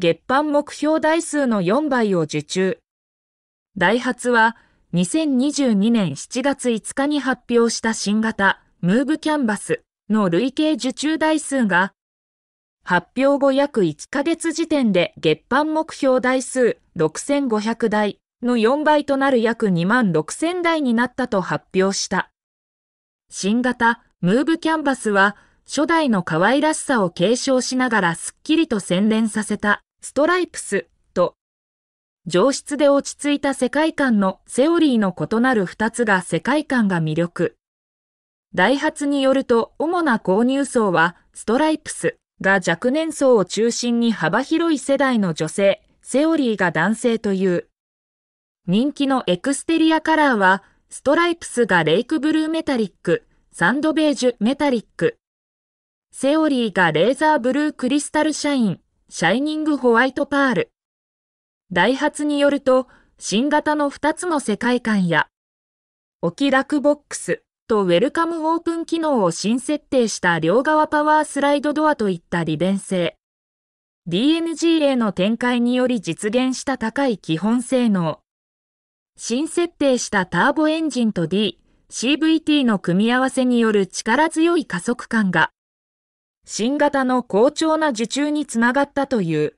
月版目標台数の4倍を受注。ダイハツは、2022年7月5日に発表した新型、ムーブキャンバスの累計受注台数が、発表後約1ヶ月時点で月間目標台数6500台の4倍となる約2万6000台になったと発表した。新型、ムーブキャンバスは、初代の可愛らしさを継承しながらすっきりと洗練させたストライプスと、上質で落ち着いた世界観のセオリーの異なる2つが世界観が魅力。ダイハツによると主な購入層はストライプスが若年層を中心に幅広い世代の女性、セオリーが男性という。人気のエクステリアカラーはストライプスがレイクブルーメタリック、サンドベージュメタリック。セオリーがレーザーブルークリスタルシャイン。シャイニングホワイトパール。ダイハツによると、新型の2つの世界観や、き気楽ボックスとウェルカムオープン機能を新設定した両側パワースライドドアといった利便性。DNG a の展開により実現した高い基本性能。新設定したターボエンジンと D、CVT の組み合わせによる力強い加速感が新型の好調な受注につながったという。